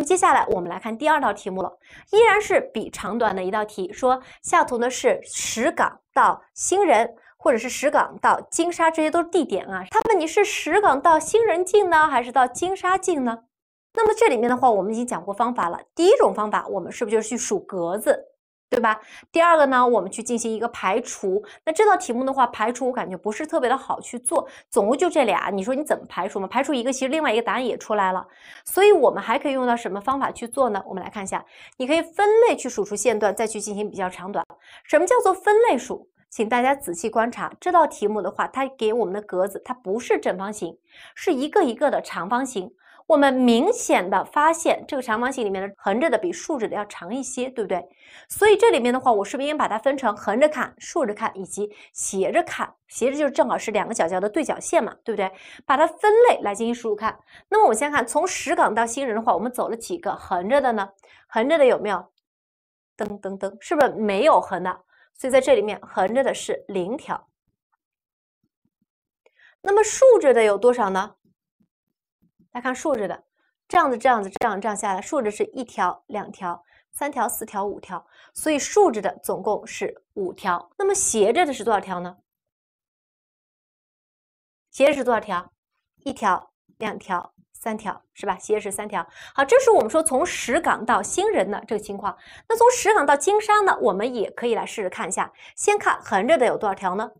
那么接下来我们来看第二道题目了，依然是比长短的一道题。说下图呢是石岗到兴仁，或者是石岗到金沙，这些都是地点啊。他问你是石岗到兴仁近呢，还是到金沙近呢？那么这里面的话，我们已经讲过方法了。第一种方法，我们是不是就是去数格子？对吧？第二个呢，我们去进行一个排除。那这道题目的话，排除我感觉不是特别的好去做。总共就这俩，你说你怎么排除嘛？排除一个，其实另外一个答案也出来了。所以我们还可以用到什么方法去做呢？我们来看一下，你可以分类去数出线段，再去进行比较长短。什么叫做分类数？请大家仔细观察这道题目的话，它给我们的格子它不是正方形，是一个一个的长方形。我们明显的发现，这个长方形里面的横着的比竖着的要长一些，对不对？所以这里面的话，我是不是应该把它分成横着看、竖着看以及斜着看？斜着就是正好是两个角角的对角线嘛，对不对？把它分类来进行数数看。那么我们先看从石岗到新人的话，我们走了几个横着的呢？横着的有没有？噔噔噔，是不是没有横的？所以在这里面，横着的是零条。那么竖着的有多少呢？来看竖着的，这样子，这样子，这样，这样下来，竖着是一条，两条，三条，四条，五条，所以竖着的总共是五条。那么斜着的是多少条呢？斜着是多少条？一条，两条，三条，是吧？斜着三条。好，这是我们说从石岗到新人的这个情况。那从石岗到金沙呢，我们也可以来试着看一下。先看横着的有多少条呢？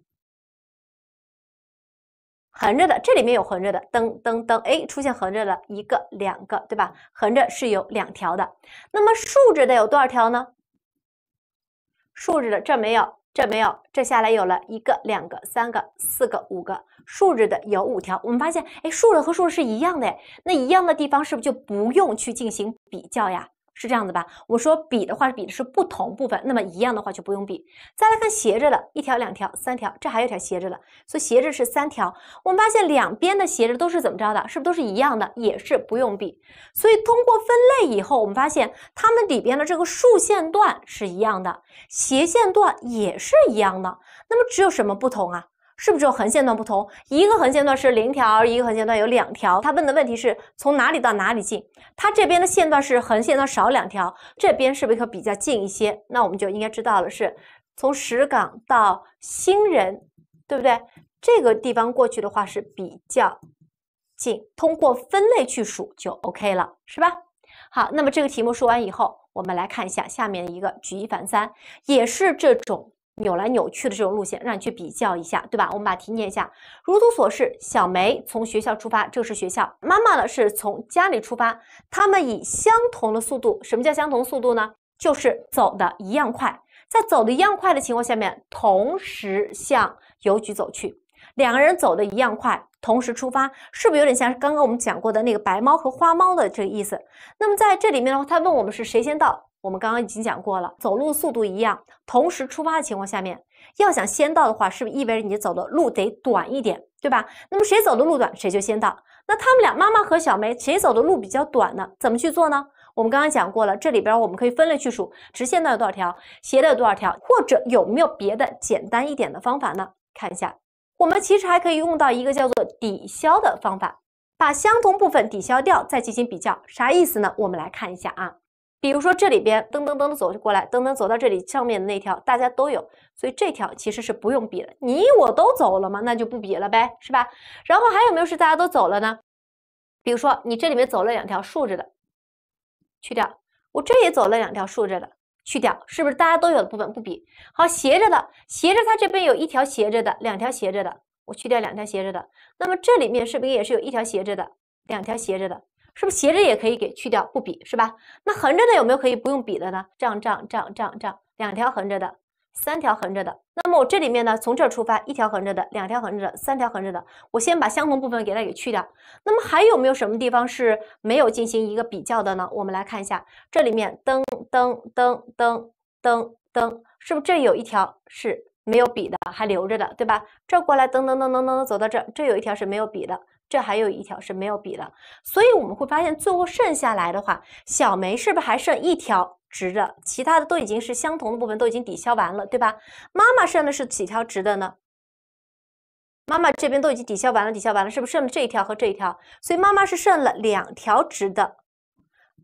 横着的，这里面有横着的，噔噔噔，哎，出现横着的一个、两个，对吧？横着是有两条的。那么竖着的有多少条呢？竖着的这没有，这没有，这下来有了一个、两个、三个、四个、五个，竖着的有五条。我们发现，哎，竖着和竖着是一样的，那一样的地方是不是就不用去进行比较呀？是这样子吧？我说比的话是比的是不同部分，那么一样的话就不用比。再来看斜着的一条、两条、三条，这还有条斜着的，所以斜着是三条。我们发现两边的斜着都是怎么着的？是不是都是一样的？也是不用比。所以通过分类以后，我们发现它们里边的这个竖线段是一样的，斜线段也是一样的。那么只有什么不同啊？是不是有横线段不同？一个横线段是零条，一个横线段有两条。他问的问题是从哪里到哪里近？他这边的线段是横线段少两条，这边是不是可比较近一些？那我们就应该知道了，是从石岗到新人，对不对？这个地方过去的话是比较近。通过分类去数就 OK 了，是吧？好，那么这个题目说完以后，我们来看一下下面一个举一反三，也是这种。扭来扭去的这种路线，让你去比较一下，对吧？我们把题念一下。如图所示，小梅从学校出发，这是学校；妈妈呢是从家里出发。他们以相同的速度，什么叫相同速度呢？就是走的一样快。在走的一样快的情况下面，同时向邮局走去，两个人走的一样快，同时出发，是不是有点像刚刚我们讲过的那个白猫和花猫的这个意思？那么在这里面的话，他问我们是谁先到？我们刚刚已经讲过了，走路速度一样，同时出发的情况下面，要想先到的话，是不是意味着你走的路得短一点，对吧？那么谁走的路短，谁就先到。那他们俩，妈妈和小梅，谁走的路比较短呢？怎么去做呢？我们刚刚讲过了，这里边我们可以分类去数，直线段有多少条，斜的有多少条，或者有没有别的简单一点的方法呢？看一下，我们其实还可以用到一个叫做抵消的方法，把相同部分抵消掉，再进行比较，啥意思呢？我们来看一下啊。比如说这里边噔噔噔的走过来，噔噔走到这里上面的那条大家都有，所以这条其实是不用比的。你我都走了嘛，那就不比了呗，是吧？然后还有没有是大家都走了呢？比如说你这里面走了两条竖着的，去掉，我这也走了两条竖着的，去掉，是不是大家都有的部分不比？好，斜着的，斜着它这边有一条斜着的，两条斜着的，我去掉两条斜着的，那么这里面是不是也是有一条斜着的，两条斜着的？是不是斜着也可以给去掉不比是吧？那横着的有没有可以不用比的呢？这样这样这样这样这样，两条横着的，三条横着的。那么我这里面呢，从这儿出发，一条横着的，两条横着的，三条横着的，我先把相同部分给它给去掉。那么还有没有什么地方是没有进行一个比较的呢？我们来看一下，这里面噔噔噔噔噔噔，是不是这有一条是没有比的，还留着的，对吧？这过来噔噔噔噔噔噔走到这儿，这有一条是没有比的。这还有一条是没有比的，所以我们会发现最后剩下来的话，小梅是不是还剩一条直的？其他的都已经是相同的部分，都已经抵消完了，对吧？妈妈剩的是几条直的呢？妈妈这边都已经抵消完了，抵消完了，是不是剩了这一条和这一条？所以妈妈是剩了两条直的。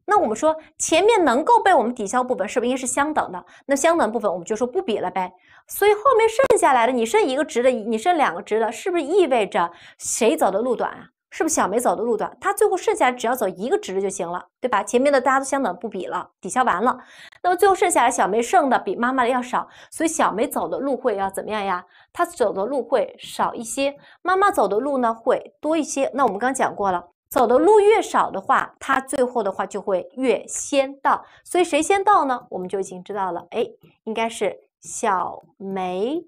那我们说前面能够被我们抵消部分是不是应该是相等的？那相等部分我们就说不比了呗。所以后面剩下来的，你剩一个值的，你剩两个值的，是不是意味着谁走的路短啊？是不是小梅走的路短？她最后剩下来只要走一个值就行了，对吧？前面的大家都相等不比了，抵消完了。那么最后剩下来，小梅剩的比妈妈的要少，所以小梅走的路会要怎么样呀？她走的路会少一些，妈妈走的路呢会多一些。那我们刚讲过了。走的路越少的话，它最后的话就会越先到。所以谁先到呢？我们就已经知道了，哎，应该是小梅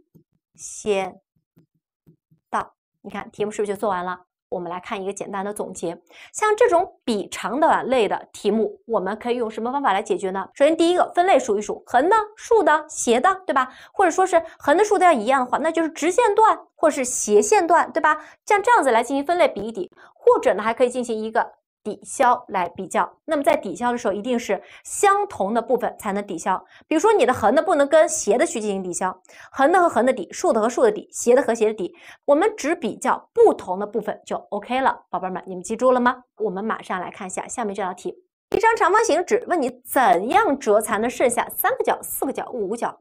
先到。你看题目是不是就做完了？我们来看一个简单的总结，像这种比长短类的题目，我们可以用什么方法来解决呢？首先，第一个分类数一数，横的、竖的、斜的，对吧？或者说是横的、竖的要一样的话，那就是直线段或是斜线段，对吧？像这样子来进行分类比一比，或者呢还可以进行一个。抵消来比较，那么在抵消的时候，一定是相同的部分才能抵消。比如说，你的横的不能跟斜的去进行抵消，横的和横的抵，竖的和竖的抵，斜的和斜的抵。我们只比较不同的部分就 OK 了，宝贝儿们，你们记住了吗？我们马上来看一下下面这道题：一张长方形纸，问你怎样折才能剩下三个角、四个角、五角？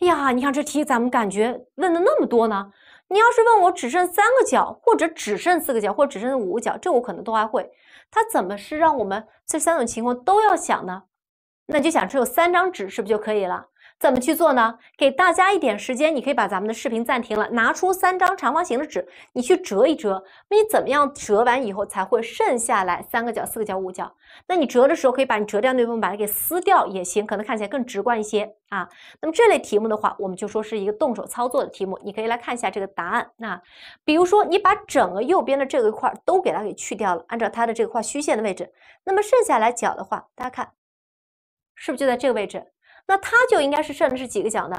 哎呀，你看这题，咱们感觉问的那么多呢。你要是问我只剩三个角，或者只剩四个角，或只剩五个角，这我可能都还会。它怎么是让我们这三种情况都要想呢？那就想出有三张纸，是不是就可以了？怎么去做呢？给大家一点时间，你可以把咱们的视频暂停了，拿出三张长方形的纸，你去折一折。你怎么样折完以后才会剩下来三个角、四个角、五角？那你折的时候，可以把你折掉那部分把它给撕掉也行，可能看起来更直观一些啊。那么这类题目的话，我们就说是一个动手操作的题目。你可以来看一下这个答案。那比如说，你把整个右边的这个块都给它给去掉了，按照它的这块虚线的位置，那么剩下来角的话，大家看，是不是就在这个位置？那它就应该是剩的是几个角呢？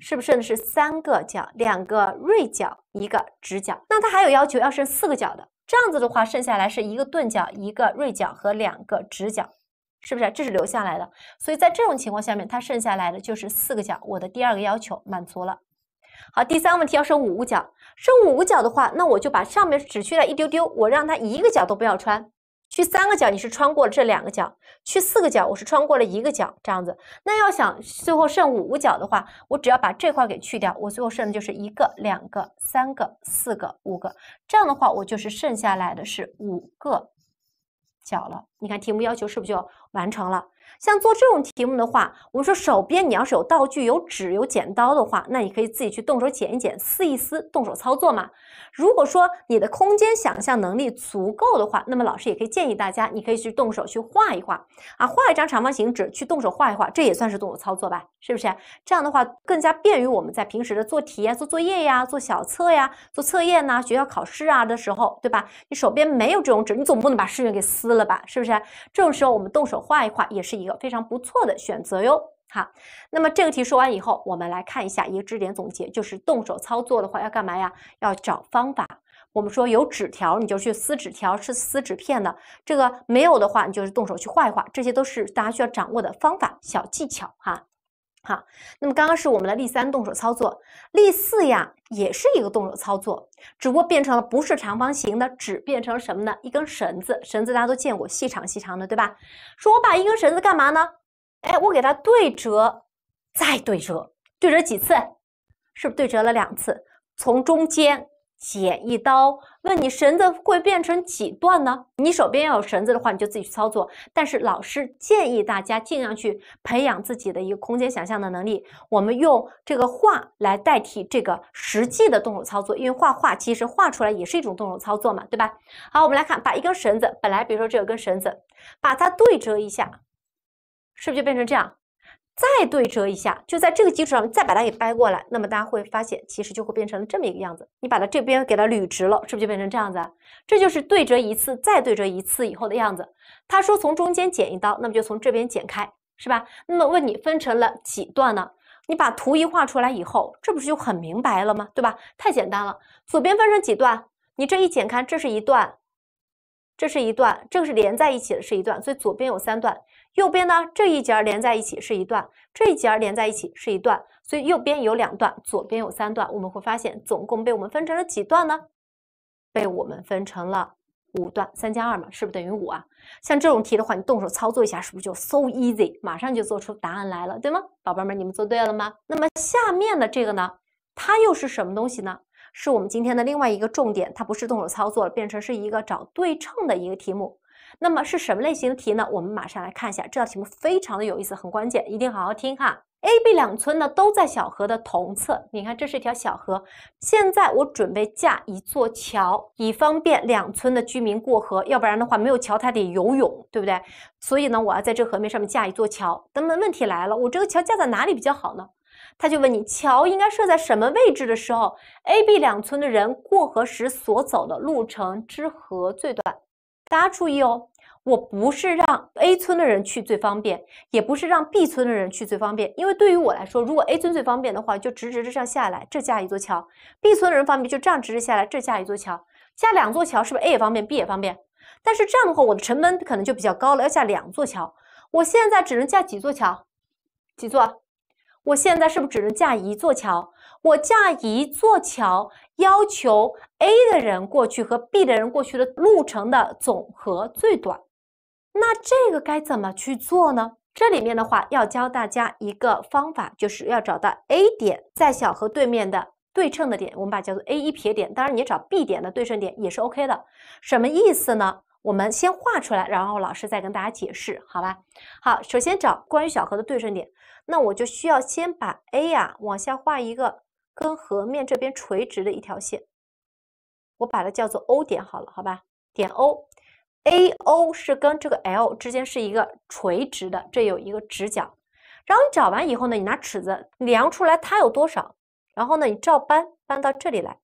是不是剩的是三个角，两个锐角，一个直角？那它还有要求要剩四个角的，这样子的话剩下来是一个钝角，一个锐角和两个直角，是不是？这是留下来的。所以在这种情况下面，它剩下来的就是四个角，我的第二个要求满足了。好，第三个问题要剩五个角，剩五个角的话，那我就把上面只去了一丢丢，我让它一个角都不要穿。去三个角，你是穿过了这两个角；去四个角，我是穿过了一个角，这样子。那要想最后剩五个角的话，我只要把这块给去掉，我最后剩的就是一个、两个、三个、四个、五个。这样的话，我就是剩下来的是五个角了。你看题目要求是不是就？完成了。像做这种题目的话，我们说手边你要是有道具、有纸、有剪刀的话，那你可以自己去动手剪一剪、撕一撕，动手操作嘛。如果说你的空间想象能力足够的话，那么老师也可以建议大家，你可以去动手去画一画啊，画一张长方形纸，去动手画一画，这也算是动手操作吧，是不是？这样的话更加便于我们在平时的做题啊、做作业呀、做小测呀、做测验呐、学校考试啊的时候，对吧？你手边没有这种纸，你总不能把试卷给撕了吧，是不是？这种时候我们动手。画一画也是一个非常不错的选择哟，好，那么这个题说完以后，我们来看一下一个知识点总结，就是动手操作的话要干嘛呀？要找方法。我们说有纸条你就去撕纸条，是撕纸片的。这个没有的话，你就是动手去画一画，这些都是大家需要掌握的方法小技巧哈。好，那么刚刚是我们的例三动手操作，例四呀也是一个动手操作，只不过变成了不是长方形的，纸变成什么呢？一根绳子，绳子大家都见过，细长细长的，对吧？说我把一根绳子干嘛呢？哎，我给它对折，再对折，对折几次？是不是对折了两次？从中间。剪一刀，问你绳子会变成几段呢？你手边要有绳子的话，你就自己去操作。但是老师建议大家尽量去培养自己的一个空间想象的能力。我们用这个画来代替这个实际的动手操作，因为画画其实画出来也是一种动手操作嘛，对吧？好，我们来看，把一根绳子，本来比如说这有根绳子，把它对折一下，是不是就变成这样？再对折一下，就在这个基础上，再把它给掰过来，那么大家会发现，其实就会变成这么一个样子。你把它这边给它捋直了，是不是就变成这样子？这就是对折一次，再对折一次以后的样子。他说从中间剪一刀，那么就从这边剪开，是吧？那么问你分成了几段呢？你把图一画出来以后，这不是就很明白了吗？对吧？太简单了，左边分成几段？你这一剪开，这是一段，这是一段，这个是连在一起的是一段，所以左边有三段。右边呢这一节连在一起是一段，这一节连在一起是一段，所以右边有两段，左边有三段，我们会发现总共被我们分成了几段呢？被我们分成了五段，三加二嘛，是不是等于五啊？像这种题的话，你动手操作一下，是不是就 so easy，马上就做出答案来了，对吗？宝贝们，你们做对了吗？那么下面的这个呢，它又是什么东西呢？是我们今天的另外一个重点，它不是动手操作，变成是一个找对称的一个题目。那么是什么类型的题呢？我们马上来看一下，这道题目非常的有意思，很关键，一定好好听哈。A、B 两村呢都在小河的同侧，你看这是一条小河。现在我准备架一座桥，以方便两村的居民过河，要不然的话没有桥，他得游泳，对不对？所以呢，我要在这河面上面架一座桥。那么问题来了，我这个桥架在哪里比较好呢？他就问你，桥应该设在什么位置的时候，A、B 两村的人过河时所走的路程之和最短？大家注意哦，我不是让 A 村的人去最方便，也不是让 B 村的人去最方便。因为对于我来说，如果 A 村最方便的话，就直直这样下来，这架一座桥；B 村的人方便，就这样直直下来，这架一座桥。架两座桥是不是 A 也方便，B 也方便？但是这样的话，我的成本可能就比较高了，要架两座桥。我现在只能架几座桥？几座？我现在是不是只能架一座桥？我架一座桥，要求 A 的人过去和 B 的人过去的路程的总和最短。那这个该怎么去做呢？这里面的话要教大家一个方法，就是要找到 A 点在小河对面的对称的点，我们把叫做 A 一撇点。当然，你找 B 点的对称点也是 OK 的。什么意思呢？我们先画出来，然后老师再跟大家解释，好吧？好，首先找关于小河的对称点，那我就需要先把 A 呀往下画一个。跟河面这边垂直的一条线，我把它叫做 O 点好了，好吧，点 O，AO 是跟这个 L 之间是一个垂直的，这有一个直角。然后找完以后呢，你拿尺子量出来它有多少，然后呢，你照搬搬到这里来，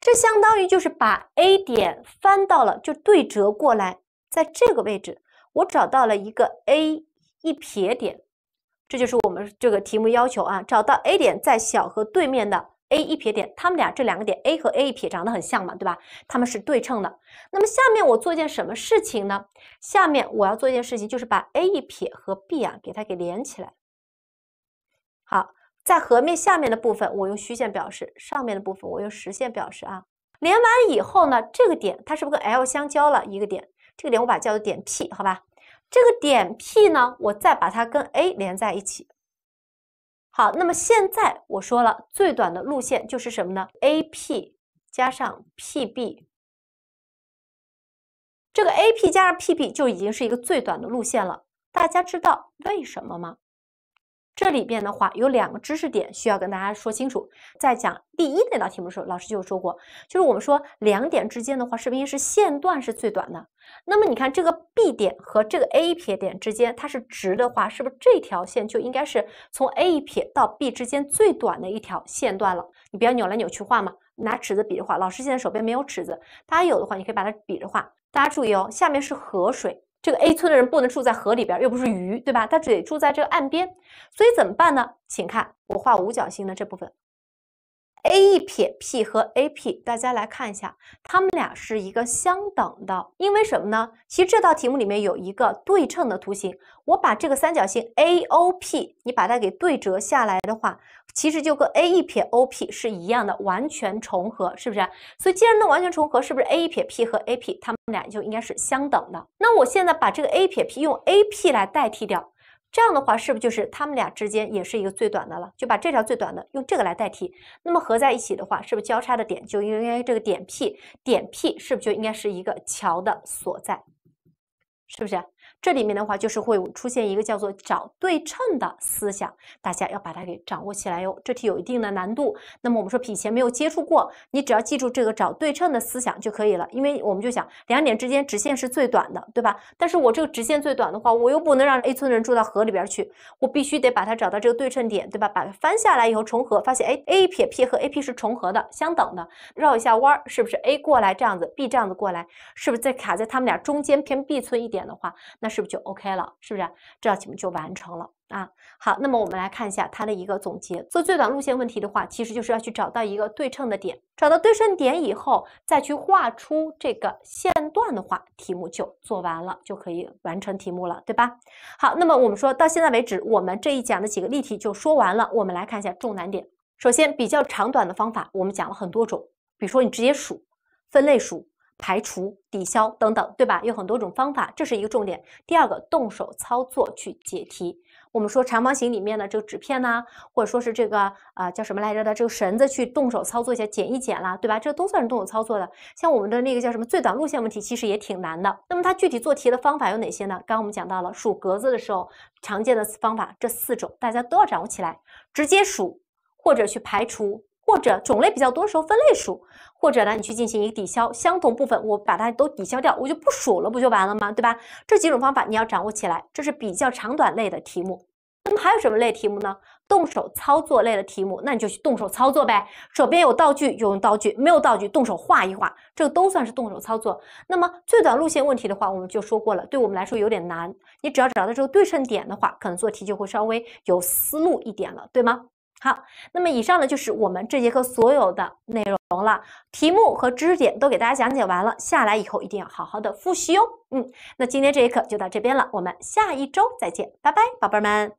这相当于就是把 A 点翻到了，就对折过来，在这个位置，我找到了一个 A 一撇点。这就是我们这个题目要求啊，找到 A 点在小河对面的 A 一撇点，他们俩这两个点 A 和 A 一撇长得很像嘛，对吧？他们是对称的。那么下面我做一件什么事情呢？下面我要做一件事情，就是把 A 一撇和 B 啊给它给连起来。好，在河面下面的部分我用虚线表示，上面的部分我用实线表示啊。连完以后呢，这个点它是不是跟 L 相交了一个点？这个点我把叫做点 P，好吧？这个点 P 呢，我再把它跟 A 连在一起。好，那么现在我说了，最短的路线就是什么呢？AP 加上 PB，这个 AP 加上 PB 就已经是一个最短的路线了。大家知道为什么吗？这里边的话有两个知识点需要跟大家说清楚。在讲第一那道题目的时候，老师就说过，就是我们说两点之间的话，是不是应该是线段是最短的？那么你看这个 B 点和这个 A 撇点之间，它是直的话，是不是这条线就应该是从 A 一撇到 B 之间最短的一条线段了？你不要扭来扭去画嘛，拿尺子比着画。老师现在手边没有尺子，大家有的话，你可以把它比着画。大家注意哦，下面是河水。这个 A 村的人不能住在河里边，又不是鱼，对吧？他只得住在这个岸边，所以怎么办呢？请看我画五角星的这部分。A 一撇 P 和 AP，大家来看一下，它们俩是一个相等的，因为什么呢？其实这道题目里面有一个对称的图形，我把这个三角形 AOP，你把它给对折下来的话，其实就和 A 一撇 OP 是一样的，完全重合，是不是？所以既然能完全重合，是不是 A 一撇 P 和 AP 它们俩就应该是相等的？那我现在把这个 A 撇 P 用 AP 来代替掉。这样的话，是不是就是他们俩之间也是一个最短的了？就把这条最短的用这个来代替。那么合在一起的话，是不是交叉的点就应该这个点 P？点 P 是不是就应该是一个桥的所在？是不是？这里面的话，就是会出现一个叫做找对称的思想，大家要把它给掌握起来哟。这题有一定的难度，那么我们说以前没有接触过，你只要记住这个找对称的思想就可以了。因为我们就想，两点之间直线是最短的，对吧？但是我这个直线最短的话，我又不能让 A 村的人住到河里边去，我必须得把它找到这个对称点，对吧？把它翻下来以后重合，发现哎，A 撇 P 和 AP 是重合的，相等的。绕一下弯儿，是不是 A 过来这样子，B 这样子过来，是不是再卡在他们俩中间偏 B 村一点的话，那？是不是就 OK 了？是不是这道题目就完成了啊？好，那么我们来看一下它的一个总结。做最短路线问题的话，其实就是要去找到一个对称的点，找到对称点以后，再去画出这个线段的话，题目就做完了，就可以完成题目了，对吧？好，那么我们说到现在为止，我们这一讲的几个例题就说完了。我们来看一下重难点。首先，比较长短的方法，我们讲了很多种，比如说你直接数，分类数。排除、抵消等等，对吧？有很多种方法，这是一个重点。第二个，动手操作去解题。我们说长方形里面的这个纸片呢，或者说是这个啊叫什么来着的这个绳子，去动手操作一下，剪一剪啦，对吧？这都算是动手操作的。像我们的那个叫什么最短路线问题，其实也挺难的。那么它具体做题的方法有哪些呢？刚我们讲到了数格子的时候，常见的方法这四种，大家都要掌握起来。直接数，或者去排除。或者种类比较多时候分类数，或者呢，你去进行一个抵消相同部分，我把它都抵消掉，我就不数了，不就完了吗？对吧？这几种方法你要掌握起来。这是比较长短类的题目。那么还有什么类题目呢？动手操作类的题目，那你就去动手操作呗。手边有道具就用道具，没有道具动手画一画，这个都算是动手操作。那么最短路线问题的话，我们就说过了，对我们来说有点难。你只要找到这个对称点的话，可能做题就会稍微有思路一点了，对吗？好，那么以上呢就是我们这节课所有的内容了，题目和知识点都给大家讲解完了，下来以后一定要好好的复习哦。嗯，那今天这节课就到这边了，我们下一周再见，拜拜，宝贝儿们。